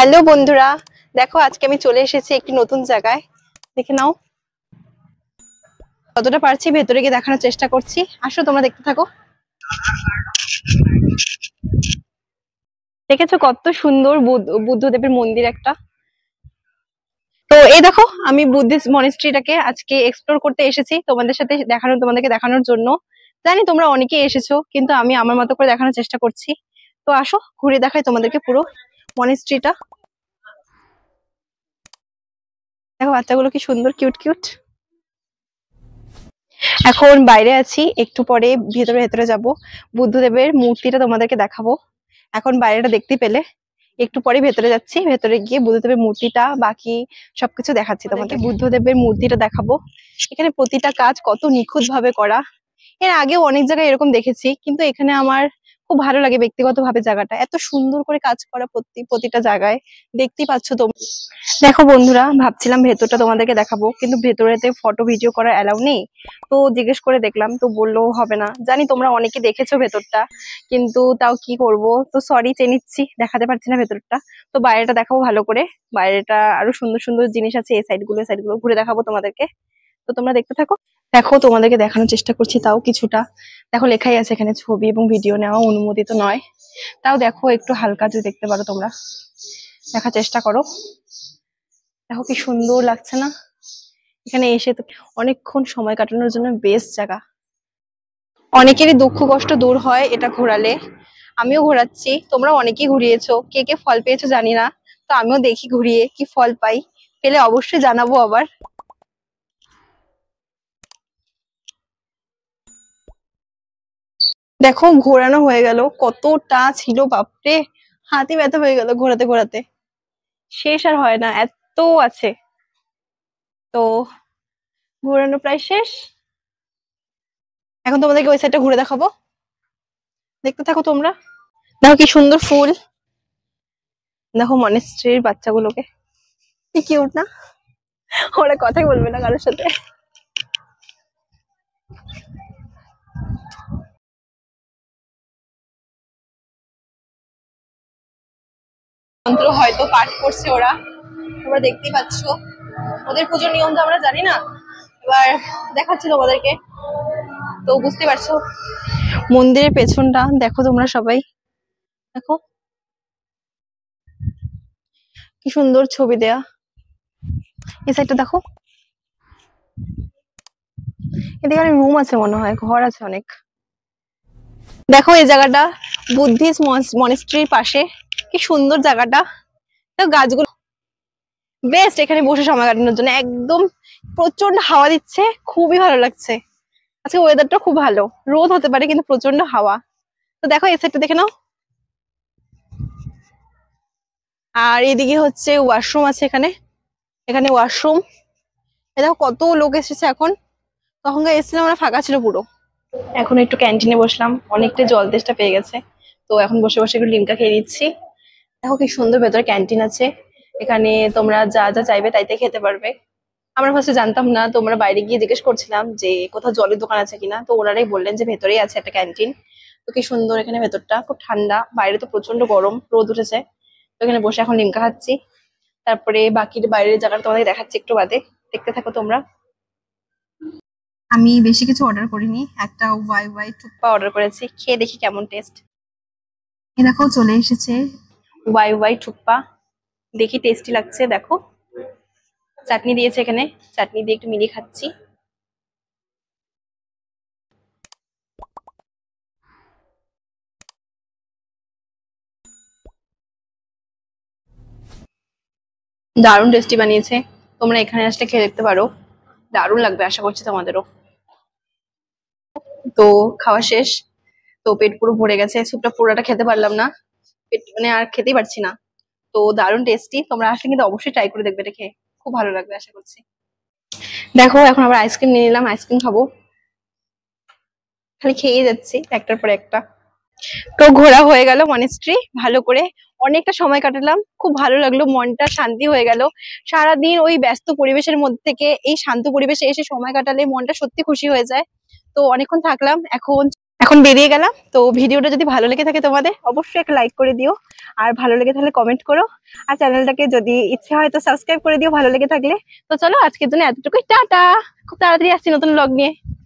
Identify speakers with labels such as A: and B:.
A: hello বন্ধুরা দেখো আজকে আমি চলে এসেছি একটি নতুন জায়গায় দেখে নাও কতটা পারছি ভেতরে গিয়ে দেখানোর চেষ্টা করছি আসো তোমরা দেখতে থাকো দেখেছো কত সুন্দর বুদ্ধদেবের মন্দির একটা তো এই দেখো আমি বুদ্ধিস্ট মনিস্ট্রিটাকে আজকে এক্সপ্লোর করতে এসেছি তোমাদের সাথে দেখানো তোমাদেরকে দেখানোর জন্য জানি তোমরা অনেকেই এসেছো কিন্তু আমি আমার মতো করে দেখানোর চেষ্টা করছি তো আসো ঘুরে দেখাই তোমাদেরকে পুরো মনিস্ট্রিটা দেখো বাচ্চাগুলো কি সুন্দর কিউট কিউট এখন বাইরে আছি একটু পরে ভেতরে ভেতরে যাব বুদ্ধদেবের মূর্তিটা তোমাদেরকে দেখাবো এখন বাইরেটা দেখতে পেলে একটু পরে ভেতরে যাচ্ছি ভেতরে গিয়ে বুদ্ধদেবের মূর্তিটা বাকি সবকিছু দেখাচ্ছি তোমাকে বুদ্ধদেবের মূর্তিটা দেখাবো এখানে প্রতিটা কাজ কত নিখুঁত ভাবে করা এর আগেও অনেক জায়গায় এরকম দেখেছি কিন্তু এখানে আমার খুব ভালো লাগে ব্যক্তিগতভাবে জায়গাটা এত সুন্দর করে কাজ করা প্রতি প্রতিটা জায়গায় দেখতেই পাচ্ছ তো দেখো বন্ধুরা ভাবছিলাম ভেতরটা তোমাদেরকে দেখাবো কিন্তু ভেতরেতে ফটো ভিডিও করা অ্যালাউ নেই তো জিজ্ঞেস করে দেখলাম তো বললো হবে না জানি তোমরা অনেকে দেখেছো ভেতরটা কিন্তু তাও কি করব তো সরি চেয়ে নিচ্ছি দেখাতে পারছি না ভেতরটা তো বাইরেটা দেখাবো ভালো করে বাইরেটা আরো সুন্দর সুন্দর জিনিস আছে এই সাইডগুলো সাইডগুলো ঘুরে দেখাবো তোমাদেরকে তো তোমরা দেখতে থাকো দেখো তোমাদেরকে দেখানোর চেষ্টা করছি তাও কিছুটা দেখো লেখাই আছে এখানে ছবি এবং ভিডিও নেওয়া অনুমোদিত নয় তাও দেখো একটু হালকা যদি দেখতে পারো তোমরা দেখার চেষ্টা করো দেখো কি সুন্দর লাগছে না এখানে এসে তো অনেকক্ষণ সময় কাটানোর জন্য বেস্ট জায়গা অনেকেরই দুঃখ কষ্ট দূর হয় এটা ঘোরালে আমিও ঘোরাচ্ছি তোমরা অনেকেই ঘুরিয়েছো কে কে ফল পেয়েছো জানি না তো আমিও দেখি ঘুরিয়ে কি ফল পাই পেলে অবশ্যই জানাবো আবার দেখো ঘোরানো হয়ে গেল কতটা ছিল বাপরে হাতি ব্যথা হয়ে গেল ঘোরাতে ঘোরাতে শেষ আর হয় না এত আছে তো ঘোরানো প্রায় শেষ এখন তোমাদেরকে ওই সাইডটা ঘুরে দেখাবো দেখতে থাকো তোমরা দেখো কি সুন্দর ফুল দেখো মনেস্ট্রির বাচ্চাগুলোকে কি কিউট না ওরা কথাই বলবে না কারোর সাথে মন্ত্র হয়তো পাঠ করছে ওরা তোমরা দেখতেই পাচ্ছ ওদের পুজোর নিয়ম তো আমরা জানি না এবার দেখাচ্ছি তোমাদেরকে তো বুঝতে পারছো মন্দিরের পেছনটা দেখো তোমরা সবাই দেখো কি সুন্দর ছবি দেয়া এই সাইডটা দেখো এদিকে অনেক রুম আছে মনে হয় ঘর আছে অনেক দেখো এই জায়গাটা বুদ্ধিস্ট মনেস্ট্রির পাশে কি সুন্দর জায়গাটা গাছগুলো বেস্ট এখানে বসে সময় কাটানোর জন্য একদম প্রচন্ড হাওয়া দিচ্ছে খুবই ভালো লাগছে আজকে ওয়েদারটা খুব ভালো রোদ হতে পারে কিন্তু প্রচন্ড হাওয়া তো দেখো এই সাইডটা দেখে নাও আর এদিকে হচ্ছে ওয়াশরুম আছে এখানে এখানে ওয়াশরুম দেখো কত লোক এসেছে এখন তখনকার এসেছিলাম আমরা ফাঁকা ছিল পুরো এখন একটু ক্যান্টিনে বসলাম অনেকটা জল দেশটা পেয়ে গেছে তো এখন বসে বসে একটু লিমকা খেয়ে নিচ্ছি দেখো কি সুন্দর ভেতরে ক্যান্টিন আছে এখানে তোমরা যা যা চাইবে তাইতে খেতে পারবে আমরা ফার্স্টে জানতাম না তোমরা বাইরে গিয়ে জিজ্ঞেস করছিলাম যে কোথাও জলের দোকান আছে কিনা তো ওনারাই বললেন যে ভেতরেই আছে একটা ক্যান্টিন তো কি সুন্দর এখানে ভেতরটা খুব ঠান্ডা বাইরে তো প্রচন্ড গরম রোদ উঠেছে তো এখানে বসে এখন লিমকা খাচ্ছি তারপরে বাকির বাইরের জায়গাটা তোমাদের দেখাচ্ছি একটু বাদে দেখতে থাকো তোমরা আমি বেশি কিছু অর্ডার করিনি একটা ওয়াই ওয়াই টুপ্পা অর্ডার করেছি খেয়ে দেখি কেমন টেস্ট এ দেখো চলে এসেছে ওয়াই ওয়াই ঠুপ্পা দেখি টেস্টি লাগছে দেখো চাটনি দিয়েছে এখানে চাটনি দিয়ে একটু মিলিয়ে খাচ্ছি দারুণ টেস্টি বানিয়েছে তোমরা এখানে আসলে খেয়ে দেখতে পারো দারুণ লাগবে আশা করছি তোমাদেরও তো খাওয়া শেষ তো পেট পুরো ভরে গেছে স্যুপটা পুরোটা খেতে পারলাম না মানে আর খেতেই পারছি না তো দারুণ টেস্টি তোমরা আসলে কিন্তু অবশ্যই ট্রাই করে দেখবে দেখে খুব ভালো লাগবে আশা করছি দেখো এখন আবার আইসক্রিম নিয়ে নিলাম আইসক্রিম খাবো খালি খেয়ে যাচ্ছি একটার পর একটা তো ঘোরা হয়ে গেল মনেস্ট্রি ভালো করে অনেকটা সময় কাটালাম খুব ভালো লাগলো মনটা শান্তি হয়ে গেল সারা দিন ওই ব্যস্ত পরিবেশের মধ্যে থেকে এই শান্ত পরিবেশে এসে সময় কাটালে মনটা সত্যি খুশি হয়ে যায় তো অনেকক্ষণ থাকলাম এখন এখন বেরিয়ে গেলাম তো ভিডিওটা যদি ভালো লেগে থাকে তোমাদের অবশ্যই একটা লাইক করে দিও আর ভালো লেগে থাকলে কমেন্ট করো আর চ্যানেলটাকে যদি ইচ্ছে হয় তো সাবস্ক্রাইব করে দিও ভালো লেগে থাকলে তো চলো আজকের জন্য এতটুকুই টাটা খুব তাড়াতাড়ি আসছি নতুন ব্লগ নিয়ে